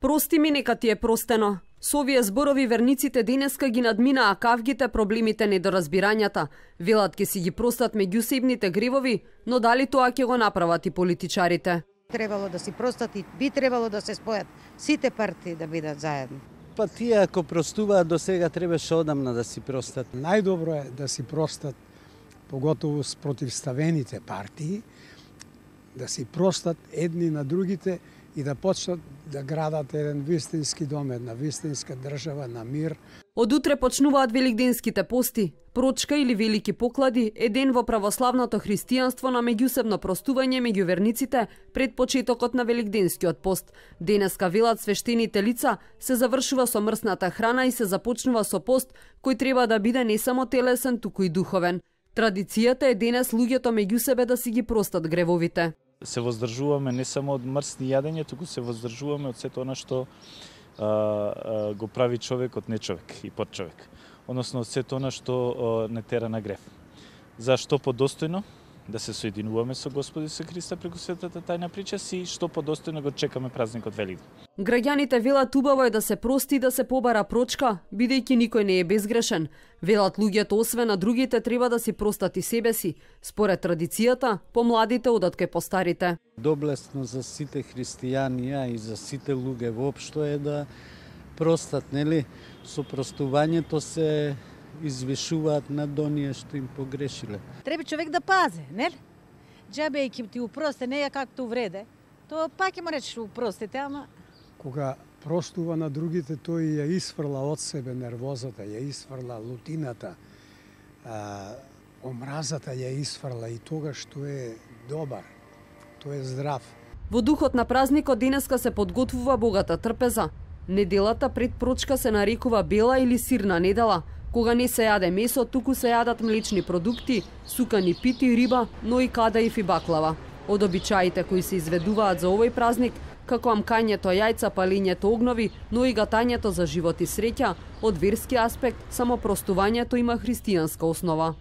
Прости ми нека ти е простено. Со овие зборови верниците денеска ги надминаа кавгите, проблемите, недоразбирањата. Велат ке си ги простат меѓусебните гривови, но дали тоа ќе го направат и политичарите? Требало да си простат и би требало да се спојат сите партии да бидат заедно. Па тие ако простуваат до сега требаше одамна да си простат. Најдобро е да си простат поготово с противставените партии, да си простат едни на другите, и да почнат да градат еден вистински дом, една вистинска држава на мир. Од утре почнуваат великденските пости. Прочка или велики поклади е ден во православното христијанство на меѓусебно простување меѓу верниците пред почетокот на великденскиот пост. Денеска велат свештените лица се завршува со мрсната храна и се започнува со пост кој треба да биде не само телесен, туку и духовен. Традицијата е денес луѓето меѓу себе да си ги простат гревовите се воздржуваме не само од мрсни јадење, туку се воздржуваме од сето она што а, а, го прави човек од нечовек и подчовек. Односно, од сето она што а, не тера на греф. За што подостојно, да се соединуваме со Господи со Христа преку светата тајна прича и што подостојно го чекаме празникот Великден. Граѓаните велат убаво е да се прости и да се побара прочка, бидејќи никој не е безгрешен. Велат луѓето освен на другите треба да си простат и себе си, според традицијата, помладите одат кај постарите. Доблесно за сите христијани и за сите луѓе воопшто е да простат, нели? Со простувањето се извешуваат на донија што им погрешиле. Треба човек да пазе, ли? Джабе ќе ти упросте, не ја както вреде. Тоа пак ќе му речеш упростите, ама... Кога простува на другите, тој ја исфрла од себе нервозата, ја исфрла лутината, а, омразата ја исфрла и тога што е добар, тој е здрав. Во духот на празникот денеска се подготвува богата трпеза. Неделата пред прочка се нарекува бела или сирна недела, Кога не се јаде месо, туку се јадат млечни продукти, сукани пити, риба, но и када и фибаклава. Од обичаите кои се изведуваат за овој празник, како амкањето јајца, палињето огнови, но и гатањето за живот и среќа, од верски аспект, само има христијанска основа.